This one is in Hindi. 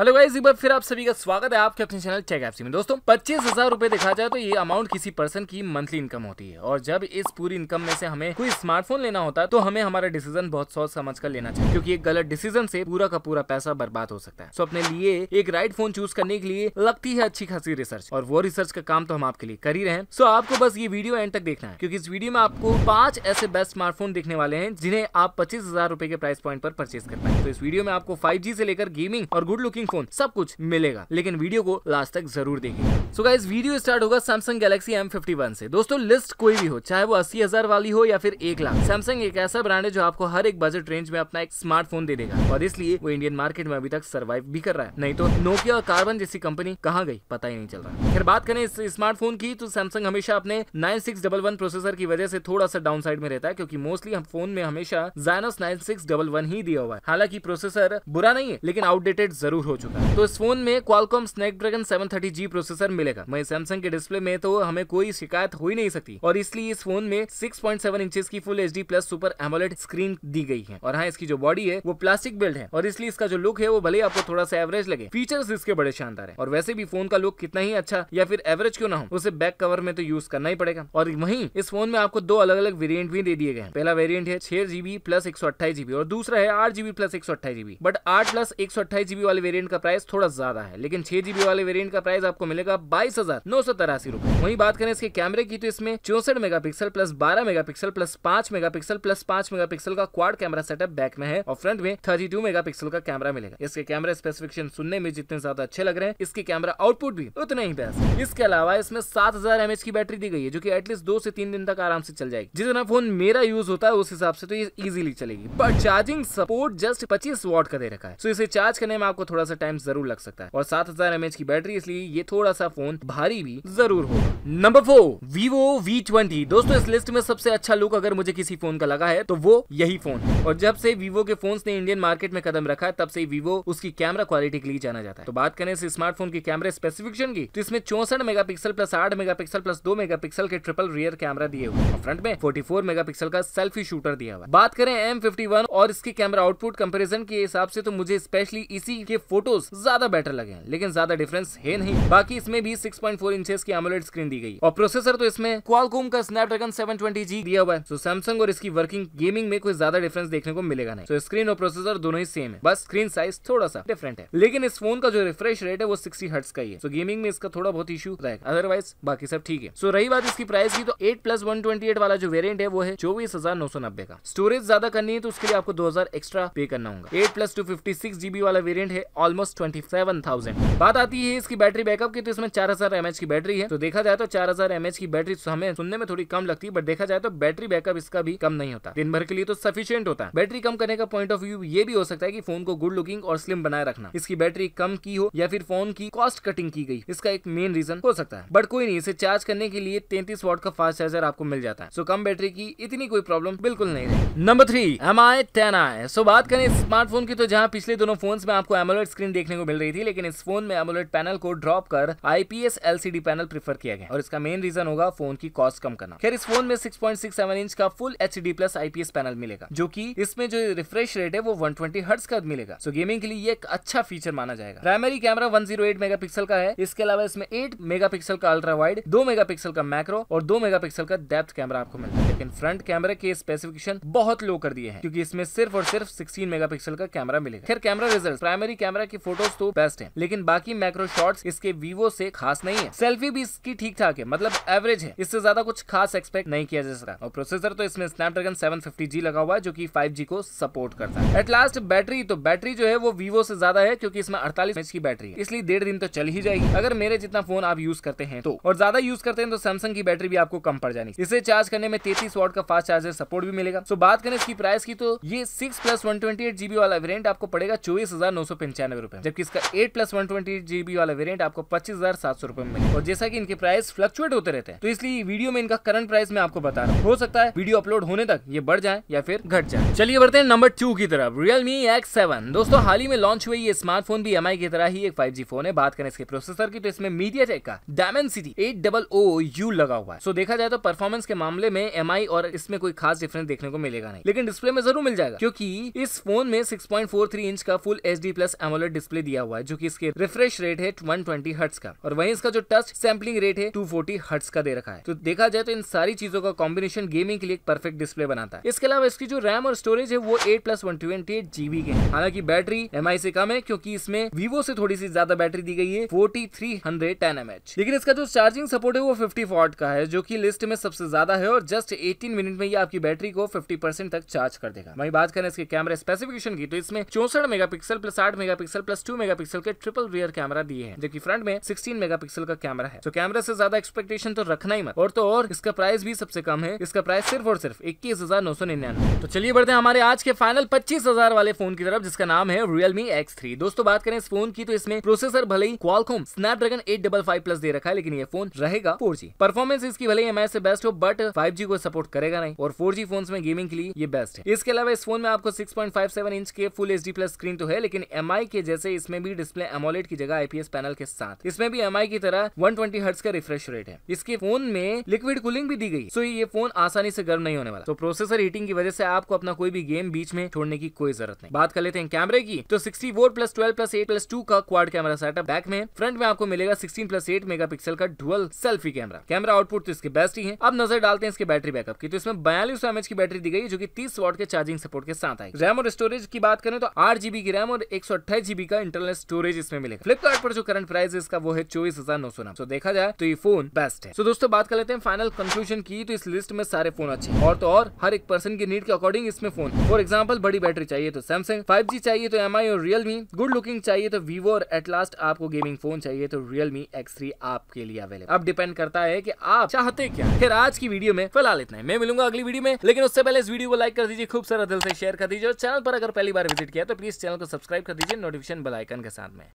हेलो गाइस एक बार फिर आप सभी का स्वागत है आपके अपने चैनल चेक एफसी में दोस्तों पच्चीस हजार रुपए देखा जाए तो ये अमाउंट किसी पर्सन की मंथली इनकम होती है और जब इस पूरी इनकम में से हमें कोई स्मार्टफोन लेना होता है तो हमें हमारा डिसीजन बहुत सोच समझ कर लेना चाहिए क्योंकि एक गलत डिसीजन से पूरा का पूरा पैसा बर्बाद हो सकता है सो अपने लिए एक राइट फोन चूज करने के लिए लगती है अच्छी खासी रिसर्च और वो रिसर्च का काम तो हम आपके लिए कर ही रहे हैं सो आपको बस ये वीडियो एंड तक देखना है क्योंकि इस वीडियो में आपको पांच ऐसे बेस्ट स्मार्टफोन देखने वाले हैं जिन्हें आप पच्चीस हजार रुपए के प्राइस पॉइंट पर परचेज कर पाए तो इस वीडियो में आपको फाइव से लेकर गेमिंग और गुड लुकिंग हेडफोन सब कुछ मिलेगा लेकिन वीडियो को लास्ट तक जरूर देखेंगे सो गाइस वीडियो स्टार्ट होगा Samsung Galaxy M fifty one से दोस्तों लिस्ट कोई भी हो चाहे वो अस्सी हजार वाली हो या फिर एक लाख सैमसंग एक ऐसा ब्रांड है जो आपको हर एक बजट रेंज में अपना एक स्मार्टफोन दे देगा और इसलिए वो इंडियन मार्केट में अभी तक सर्वाइव भी कर रहा है नहीं तो नोकिया और कार्बन जैसी कंपनी कहाँ गई पता ही नहीं चल रहा फिर बात करें इस स्मार्टफोन की तो सैमसंग हमेशा अपने nine six double one processor की वजह से थोड़ा सा डाउन साइड में रहता है क्योंकि मोस्टली हम फोन में हमेशा Exynos nine six double one ही दिया हुआ है हालांकि प्रोसेसर बुरा नहीं है लेकिन आउटडेटेड जरूर हो चुका है तो इस फोन में Qualcomm Snapdragon seven processor मिलेगा वही सैमसंग के डिस्प्ले में तो हमें कोई शिकायत हो ही नहीं सकती और इसलिए इस फोन में सेवन इंच की full H plus super AMOLED screen दी गई है और हाँ इसकी जो बॉडी है वो प्लास्टिक बिल्ड है और इसलिए इसका जो लुक है वो भले आपको थोड़ा सा एवरेज लगे फीचर्स इसके बड़े शानदार है और वैसे भी फोन का लुक कितना ही अच्छा या फिर एवरेज क्यों ना हो उसे बैक कवर में तो यूज करना ही पड़ेगा और वहीं इस फोन में आपको दो अलग अलग वेरियंट भी दे दिए गए हैं पहला वेरियंट है छह जीबी प्लस एक सौ जीबी और दूसरा है आठ जीबी प्लस एक सौ जीबी बट आठ प्लस एक सौ जीबी वाले वेरियंट वेरिएंट का प्राइस थोड़ा ज्यादा है लेकिन छह जीबी वाले वेरिएंट का प्राइस आपको मिलेगा बाईस हजार नौ सौ तिरासी रूपए वही बात करें इसके कैमरे की तो इसमें चौसठ मेगा पिक्सल प्लस बारह मेगा पिक्सल प्लस पांच मेगा पिक्सल प्लस पांच पिक्सल का क्वाड कैमरा सेटअप बैक में है और फ्रंट में थर्टी टू मेगा पिक्सल का कैमरा मिलेगा इसके कैमरा स्पेसिफिकेशन सुनने में जितने ज्यादा अच्छे लग रहे हैं इसके कैमरा आउटपुट भी उतना ही बेस्ट इसके अलावा इसमें सात हजार की बैटरी दी गई है जो की एटलीस्ट दो से तीन दिन तक आराम से चल जाएगी जितना फोन मेरा यूज होता है उस हिसाब से तो ये इजिली चलेगी बट चार्जिंग सपोर्ट जस्ट पच्चीस वॉट का दे रखा है तो इसे चार्ज करने में आपको थोड़ा सा टाइम जरूर लग सकता है और सात हजार एमएच की बैटरी इसलिए ये थोड़ा सा फोन भारी भी जरूर हो number four Vivo V twenty दोस्तों इस लिस्ट में सबसे अच्छा लुक अगर मुझे किसी फोन का लगा है तो वो यही फोन और जब से वीवो के फोन ने इंडियन मार्केट में कदम रखा है तब से वीवो उसकी कैमरा क्वालिटी के लिए जाना जाता है तो बात करें इस स्मार्टफोन की कैमरे स्पेसिफिकेशन की तो इसमें चौसठ मेगा प्लस आठ मेगा प्लस दो मेगा के ट्रिपल रियर कैमरा दिए हुए और फ्रंट में फोर्टी फोर मेगा पिक्सल का सेल्फी शूटर दिया हुआ बात करें एम फिफ्टी वन और इसके कैमरा आउटपुट कंपेरिजन के हिसाब से तो मुझे स्पेशली इसी के फोटोज ज्यादा बेटर लगे हैं लेकिन ज्यादा डिफरेंस है नहीं बाकी इसमें भी 6.4 पॉइंट की एमोलेट स्क्रीन दी गई और प्रोसेसर तो इसमें क्वालकोम का स्नैपड्रैगन 720G दिया हुआ है तो सैमसंग और इसकी वर्किंग गेमिंग में कोई ज्यादा डिफरेंस देखने को मिलेगा नहीं तो स्क्रीन और प्रोसेसर दोनों ही सेम है बस स्क्रीन साइज थोड़ा सा डिफरेंट है लेकिन इस फोन का जो रिफ्रेश रेट है वो सिक्सटी हर्ट्स का ही है तो गेमिंग में इसका थोड़ा बहुत इशू रहेगा अदरवाइज बाकी सब ठीक है सो रही बात इसकी प्राइस की तो eight plus one twenty eight वाला जो वेरियंट है वो है चौबीस हजार नौ सौ नब्बे का स्टोरेज ज्यादा करनी है तो उसके लिए आपको दो हजार एक्स्ट्रा पे करना होगा eight plus two fifty six GB वाला वेरियंट है all almost twenty seven thousand बात आती है इसकी बैटरी बैकअप की तो इसमें चार हजार एमएच की बैटरी है तो देखा जाए तो चार हजार एमएच की बैटरी तो हमें सुनने में थोड़ी कम लगती है बट देखा जाए तो बैटरी बैकअप इसका भी कम नहीं होता दिन भर के लिए तो सफिशियंट होता है बैटरी कम करने का पॉइंट ऑफ व्यू ये भी हो सकता है की फोन को गुड लुकिंग और स्लिम बनाए रखना इसकी बैटरी कम की हो या फिर फोन की कॉस्ट कटिंग की गई इसका एक मेन रीजन हो सकता है बट कोई नहीं इसे चार्ज करने के लिए तैतीस वॉट का फास्ट चार्जर आपको मिल जाता है सो कम बैटरी की इतनी कोई प्रॉब्लम बिल्कुल नहीं रही number three M I ten i so बात करें स्मार्टफोन की तो जहाँ पिछले दोनों फोन में आपको एमोलेट स्क्रीन देखने को मिल रही थी लेकिन इस फोन में एमोलेट पैनल को ड्रॉप कर आईपीएस एलसीडी पैनल प्रीफर किया गया और इसका मेन रीजन होगा फोन की कॉस्ट कम करना खैर इस फोन में सेवन इंच का full H plus IPS panel मिलेगा जो की इसमें जो रिफ्रेश रेट है वो वन ट्वेंटी का मिलेगा सो गेमिंग के लिए एक अच्छा फीचर माना जाएगा प्राइमरी कैमरा मेगा पिक्सल का है इसके अलावा इसमें मेगा पिक्सल का अल्ट्रा वाइड मेगा पिक्सल का मैक्रो और मेगा पिक्सल का डेप्थ कैमरा आपको मिलता है लेकिन फ्रंट कैमरे के स्पेसिफिकेशन बहुत लो कर दिए हैं क्योंकि इसमें सिर्फ और सिर्फ 16 मेगापिक्सल का कैमरा मिलेगा खैर कैमरा रिजल्ट प्राइमरी कैमरा की फोटोज तो बेस्ट है लेकिन बाकी मैक्रो शॉट्स इसके वीवो से खास नहीं है सेल्फी भी इसकी ठीक ठाक है मतलब एवरेज है इससे ज्यादा कुछ खास एक्सपेक्ट नहीं किया जा सकता और प्रोसेसर तो इसमें स्नैपड्रैगन 750G लगा हुआ है जो की फाइव को सपोर्ट करता है एट लास्ट बैटरी तो बैटरी जो है वो वीवो से ज्यादा है क्योंकि इसमें अड़तालीस एच की बैटरी है इसलिए डेढ़ दिन तो चल ही जाएगी अगर मेरे जितना फोन आप यूज करते हैं तो और ज्यादा यूज करते हैं तो सैमसंग की बैटरी भी आपको कम पड़ जानी इसे चार्ज करने में तेतीस वॉट का फास्ट चार्जर सपोर्ट भी मिलेगा सो बात करें इसकी प्राइस की तो ये six plus one twenty eight GB वाला वेरियंट आपको पड़ेगा चौबीस हजार नौ सौ पंचानवे रुपए जबकि इसका eight plus one twenty GB वाला वेरियंट आपको पच्चीस हजार सात सौ रुपए में और जैसा कि इनके प्राइस फ्लक्चुएट होते रहते हैं तो इसलिए वीडियो में इनका करंट प्राइस मैं आपको बता रहा हूँ हो सकता है वीडियो अपलोड होने तक ये बढ़ जाए या फिर घट जाए चलिए बढ़ते हैं नंबर टू की तरफ रियलमी एक्स सेवन दोस्तों हाल ही में लॉन्च हुई ये स्मार्टफोन भी एम की तरह ही एक फाइव फोन है बात करें इसके प्रोसेसर की तो इसमें मीडिया टेक का Dimensity eight double O U लगा हुआ है सो देखा जाए तो परफॉर्मेंस के मामले में एम और इसमें कोई खास डिफरेंस देखने को मिलेगा नहीं लेकिन डिस्प्ले में जरूर मिल जाएगा क्योंकि इस फोन में थ्री इंच का full H D plus AMOLED display दिया हुआ है जो कि इसके रिफ्रेश रेट है वन ट्वेंटी का और वहीं इसका जो टच सैम्पलिंग रेट है टू फोर्टी का दे रखा है तो देखा जाए तो इन सारी चीजों का कॉम्बिनेशन गेमिंग के लिए एक परफेक्ट डिस्प्ले बनाता है इसके अलावा इसकी जो रैम और स्टोरेज है वो eight plus one twenty eight GB के हालांकि बैटरी एम से कम है क्योंकि इसमें वीवो से थोड़ी सी ज्यादा बैटरी दी गई है forty three hundred ten M H लेकिन इसका जो चार्जिंग सपोर्ट है वो फिफ्टी फॉर्ट का है जो की लिस्ट में सबसे ज्यादा है और जस्ट एटीन मिनट में ये आपकी बैटरी को फिफ्टी तक चार्ज कर देगा वही बात करें इसके कैमरा स्पेसिफिकेशन की तो इसमें चौसठ मेगा प्लस आठ mega megapixel plus two megapixel के ट्रिपल रियर कैमरा दिए हैं जबकि फ्रंट में सिक्सटीन मेगापिक्सल का कैमरा है तो कैमरा से ज्यादा एक्सपेक्टेशन तो रखना ही मत और तो और इसका प्राइस भी सबसे कम है इसका प्राइस सिर्फ और सिर्फ इक्कीस हजार नौ सौ निन्यानवे तो चलिए बढ़ते हैं हमारे आज के फाइनल पच्चीस हजार वाले फोन की तरफ जिसका नाम है रियलमी एक्स थ्री दोस्तों बात करें इस फोन की तो इसमें प्रोसेसर भले ही Qualcomm Snapdragon eight double five plus दे रखा है लेकिन ये फोन रहेगा फोर जी परफॉर्मेंस इसकी भले ही एमआई से बेस्ट हो बट फाइव जी को सपोर्ट करेगा नहीं और फोर जी फोन में गेमिंग के लिए ये बेस्ट है इसके अलावा इस फोन में आपको six point five seven inch के full H D plus screen तो है लेकिन एम आई के के जैसे इसमें भी डिस्प्ले एमोलेट की जगह आईपीएस पैनल के साथ इसमें भी एम की तरह वन ट्वेंटी का रिफ्रेश रेट है इसके फोन में लिक्विड कूलिंग भी दी गई सो ये फोन आसानी से गर्म नहीं होने वाला तो प्रोसेसर हीटिंग की वजह से आपको अपना कोई भी गेम बीच में छोड़ने की कोई जरूरत नहीं बात कर लेते हैं कैमरे की तो sixty four plus twelve plus eight plus two का क्वाड कैमरा सेटअप बैक में फ्रंट में आपको मिलेगा sixteen plus eight megapixel का dual selfie camera camera output तो इसके बेस्ट ही है अब नजर डालते हैं इसके बैटरी बैकअप की तो इसमें बयालीस एमएच की बैटरी दी गई जो की तीस वॉट के चार्जिंग सपोर्ट के साथ आई रैम और स्टोरेज की बात करें तो आठ जीबी की रैम और एक सौ अट्ठाईस जीबी का इंटरनल स्टोरेज इसमें मिलेगा फ्लिपकार्ट पर जो करंट प्राइस है इसका वो है चौबीस हजार नौ सौ नौ तो देखा जाए तो ये फोन बेस्ट है सो दोस्तों बात कर लेते हैं फाइनल कंक्लूजन की तो इस लिस्ट में सारे फोन अच्छे और तो और हर एक पर्सन की नीड के अकॉर्डिंग इसमें फोन फॉर एग्जाम्पल बड़ी बैटरी चाहिए तो सैमसंग फाइव चाहिए तो एम और रियलमी गुड लुकिंग चाहिए तो वीवो और एट लास्ट आपको गेमिंग फोन चाहिए तो रियलमी एक्स आपके लिए अवेलेबल अब डिपेंड करता है की आप चाहते क्या फिर आज की वीडियो में फिलहाल इतना है मैं मिलूंगा अगली वीडियो में लेकिन उससे पहले इस वीडियो को लाइक कर दीजिए खूब सारा दिल से शेयर कर दीजिए और चैनल पर अगर पहली बार विजिट किया तो प्लीज चैनल को सब्सक्राइब कर दीजिए नोटिफिक नोटिफिकेशन बेल आइकन के साथ में